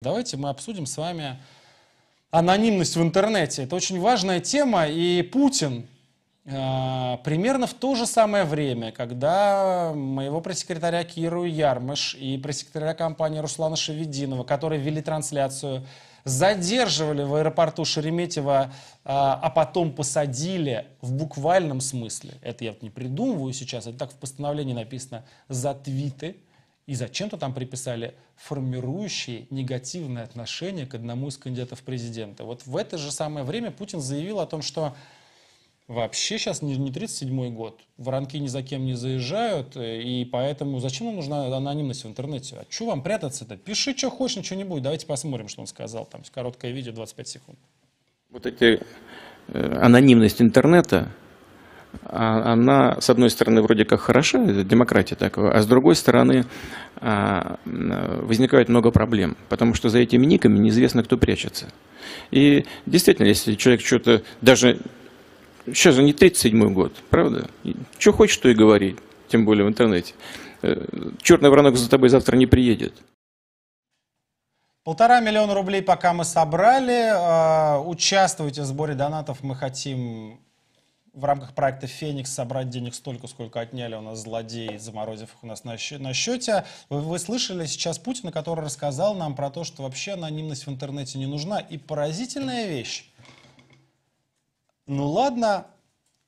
Давайте мы обсудим с вами анонимность в интернете. Это очень важная тема, и Путин э, примерно в то же самое время, когда моего пресс-секретаря Киру Ярмыш и пресс-секретаря компании Руслана Шевединова, которые вели трансляцию, задерживали в аэропорту Шереметьево, э, а потом посадили в буквальном смысле. Это я вот не придумываю сейчас, это так в постановлении написано «за твиты», и зачем-то там приписали формирующие негативное отношение к одному из кандидатов президента. Вот в это же самое время Путин заявил о том, что вообще сейчас не 37-й год, воронки ни за кем не заезжают, э, и поэтому зачем нам нужна анонимность в интернете? А что вам прятаться-то? Пиши, что хочешь, ничего не будет. Давайте посмотрим, что он сказал. Там короткое видео, 25 секунд. Вот эти э, анонимность интернета, а она, с одной стороны, вроде как хороша, это демократия такого, а с другой стороны, а, возникает много проблем, потому что за этими никами неизвестно, кто прячется. И действительно, если человек что-то даже... Сейчас же не 37-й год, правда? Что хочешь, то и говори, тем более в интернете. Э, Черный воронок за тобой завтра не приедет. Полтора миллиона рублей пока мы собрали. А, участвуйте в сборе донатов. Мы хотим в рамках проекта «Феникс» собрать денег столько, сколько отняли у нас злодеи, заморозив их у нас на, счете. На счете. Вы, вы слышали сейчас Путина, который рассказал нам про то, что вообще анонимность в интернете не нужна. И поразительная вещь. Ну ладно,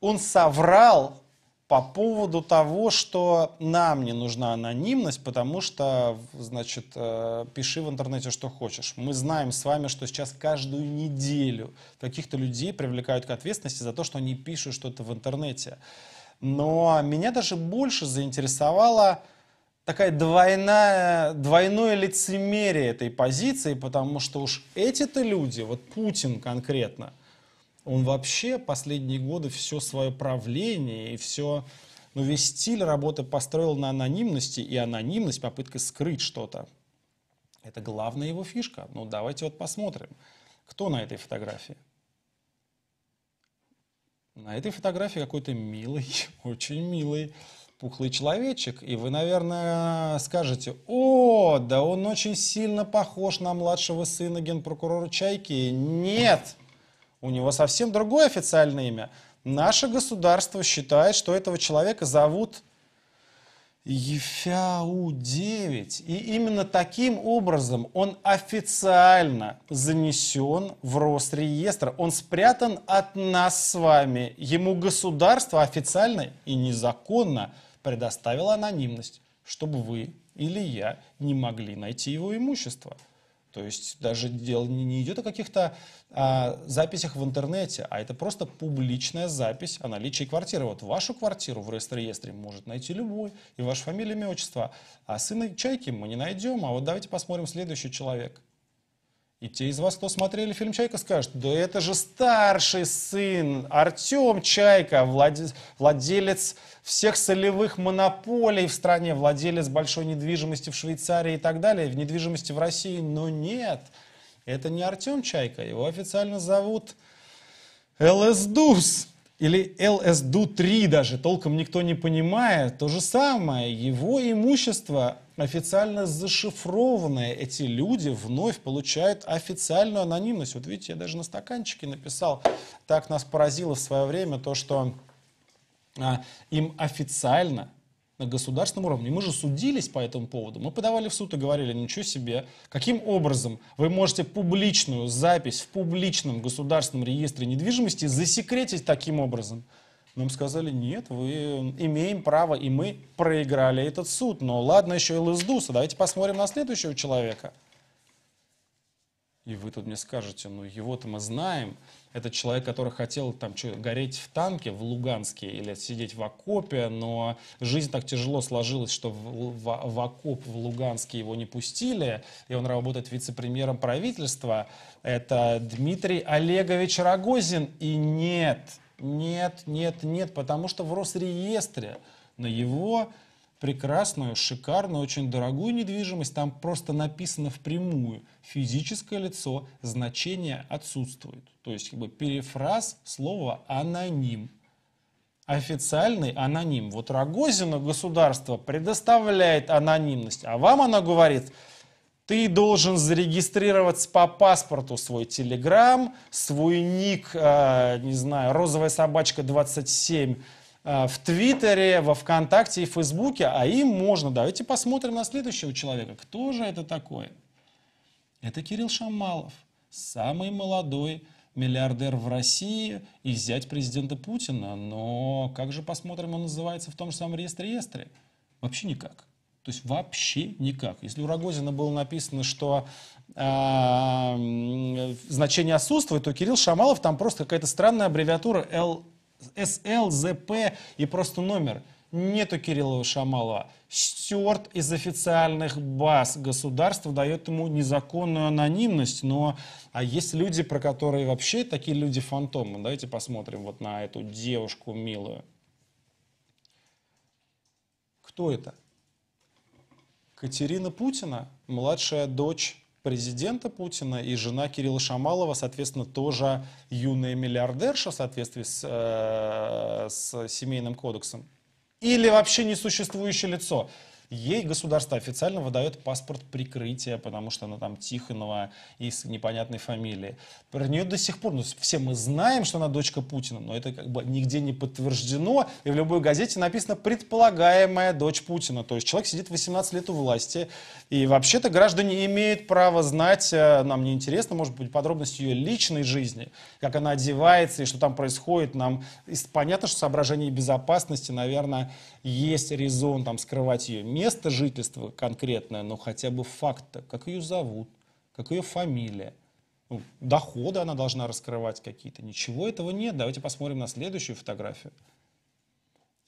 он соврал по поводу того, что нам не нужна анонимность, потому что, значит, э, пиши в интернете, что хочешь. Мы знаем с вами, что сейчас каждую неделю каких-то людей привлекают к ответственности за то, что они пишут что-то в интернете. Но меня даже больше заинтересовала такая двойная, двойное лицемерие этой позиции, потому что уж эти-то люди, вот Путин конкретно, он вообще последние годы все свое правление и все, ну весь стиль работы построил на анонимности, и анонимность, попытка скрыть что-то, это главная его фишка. Ну давайте вот посмотрим, кто на этой фотографии. На этой фотографии какой-то милый, очень милый пухлый человечек, и вы, наверное, скажете, о, да он очень сильно похож на младшего сына генпрокурора Чайки. Нет! У него совсем другое официальное имя. Наше государство считает, что этого человека зовут Ефяу-9. И именно таким образом он официально занесен в Росреестр. Он спрятан от нас с вами. Ему государство официально и незаконно предоставило анонимность, чтобы вы или я не могли найти его имущество. То есть даже дело не идет о каких-то а, записях в интернете, а это просто публичная запись о наличии квартиры. Вот вашу квартиру в реестре может найти любой, и ваша фамилия, имя, отчество. А сына Чайки мы не найдем, а вот давайте посмотрим следующий человек. И те из вас, кто смотрели фильм «Чайка», скажут, да это же старший сын Артем Чайка, владелец всех солевых монополий в стране, владелец большой недвижимости в Швейцарии и так далее, в недвижимости в России. Но нет, это не Артем Чайка, его официально зовут ЛСДУС или LSD-3 даже, толком никто не понимает, то же самое, его имущество официально зашифрованные, эти люди вновь получают официальную анонимность. Вот видите, я даже на стаканчике написал, так нас поразило в свое время то, что а, им официально на государственном уровне. Мы же судились по этому поводу. Мы подавали в суд и говорили, ничего себе, каким образом вы можете публичную запись в публичном государственном реестре недвижимости засекретить таким образом? Нам сказали, нет, вы имеем право, и мы проиграли этот суд. Но ладно еще и Лыздуса, давайте посмотрим на следующего человека. И вы тут мне скажете, ну его-то мы знаем. Это человек, который хотел там что, гореть в танке в Луганске или сидеть в окопе, но жизнь так тяжело сложилась, что в, в, в окоп в Луганске его не пустили, и он работает вице-премьером правительства. Это Дмитрий Олегович Рогозин. И нет, нет, нет, нет, потому что в Росреестре на его прекрасную, шикарную, очень дорогую недвижимость, там просто написано впрямую «физическое лицо», значение отсутствует. То есть как бы перефраз слова «аноним». Официальный аноним. Вот Рогозину государство предоставляет анонимность, а вам она говорит ты должен зарегистрировать по паспорту свой телеграм, свой ник, э, не знаю, розовая собачка 27, Э, в Твиттере, во Вконтакте и Фейсбуке, а им можно. Давайте посмотрим на следующего человека. Кто же это такой? Это Кирилл Шамалов, самый молодой миллиардер в России и взять президента Путина. Но как же посмотрим, он называется в том же самом реестре Естре? Вообще никак. То есть вообще никак. Если у Рогозина было написано, что э, значение отсутствует, то Кирилл Шамалов там просто какая-то странная аббревиатура Л СЛ, ЗП и просто номер. Нету Кирилла Шамалова. Стерт из официальных баз. Государство дает ему незаконную анонимность, но а есть люди, про которые вообще такие люди-фантомы. Давайте посмотрим вот на эту девушку милую. Кто это? Катерина Путина, младшая дочь президента Путина и жена Кирилла Шамалова, соответственно, тоже юная миллиардерша в соответствии с, э, с семейным кодексом. Или вообще несуществующее лицо. Ей государство официально выдает паспорт прикрытия, потому что она там Тихонова и с непонятной фамилией. Про нее до сих пор, ну, все мы знаем, что она дочка Путина, но это как бы нигде не подтверждено, и в любой газете написано «предполагаемая дочь Путина». То есть человек сидит 18 лет у власти, и вообще-то граждане имеют право знать, э, нам неинтересно, может быть, подробности ее личной жизни, как она одевается и что там происходит. Нам понятно, что соображение безопасности, наверное, есть резон там скрывать ее место жительства конкретное, но хотя бы факт, как ее зовут, как ее фамилия, ну, доходы она должна раскрывать какие-то. Ничего этого нет. Давайте посмотрим на следующую фотографию.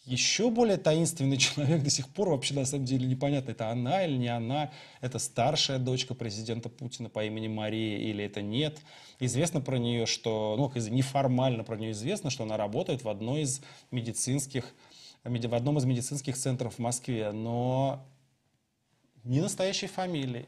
Еще более таинственный человек до сих пор вообще на самом деле непонятно, это она или не она, это старшая дочка президента Путина по имени Мария или это нет. Известно про нее, что, ну, неформально про нее известно, что она работает в одной из медицинских в одном из медицинских центров в Москве, но ни настоящей фамилии,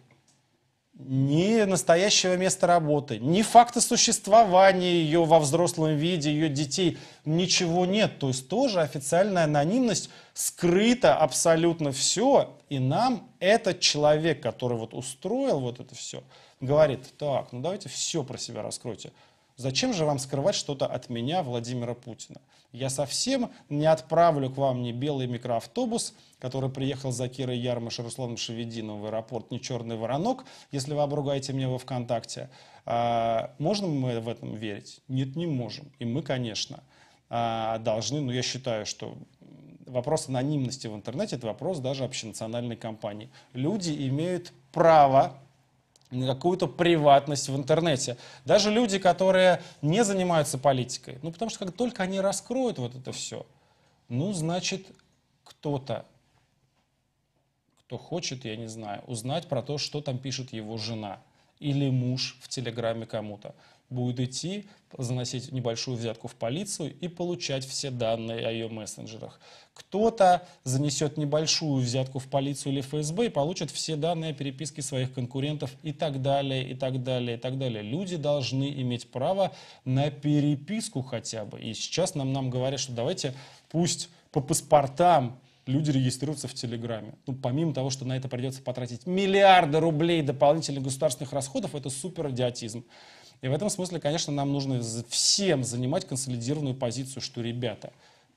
ни настоящего места работы, ни факта существования ее во взрослом виде, ее детей, ничего нет. То есть тоже официальная анонимность, скрыта абсолютно все, и нам этот человек, который вот устроил вот это все, говорит, так, ну давайте все про себя раскройте. Зачем же вам скрывать что-то от меня, Владимира Путина? Я совсем не отправлю к вам ни белый микроавтобус, который приехал за Кирой Ярмыш и Русланом Шевединым в аэропорт, ни черный воронок, если вы обругаете меня во ВКонтакте. А, можем мы в этом верить? Нет, не можем. И мы, конечно, а, должны, но ну, я считаю, что вопрос анонимности в интернете – это вопрос даже общенациональной кампании. Люди имеют право какую-то приватность в интернете. Даже люди, которые не занимаются политикой. Ну, потому что как только они раскроют вот это все, ну, значит, кто-то, кто хочет, я не знаю, узнать про то, что там пишет его жена или муж в Телеграме кому-то будет идти, заносить небольшую взятку в полицию и получать все данные о ее мессенджерах. Кто-то занесет небольшую взятку в полицию или ФСБ и получит все данные о переписке своих конкурентов и так далее, и так далее, и так далее. Люди должны иметь право на переписку хотя бы. И сейчас нам, нам говорят, что давайте пусть по паспортам люди регистрируются в Телеграме. Ну, помимо того, что на это придется потратить миллиарды рублей дополнительных государственных расходов, это супер идиотизм. И в этом смысле, конечно, нам нужно всем занимать консолидированную позицию, что, ребята,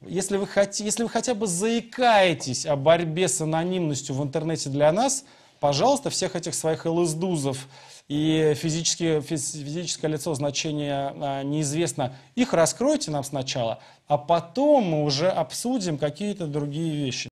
если вы, хотите, если вы хотя бы заикаетесь о борьбе с анонимностью в интернете для нас, пожалуйста, всех этих своих ЛСДузов и физически, физическое лицо значения а, неизвестно, их раскройте нам сначала, а потом мы уже обсудим какие-то другие вещи.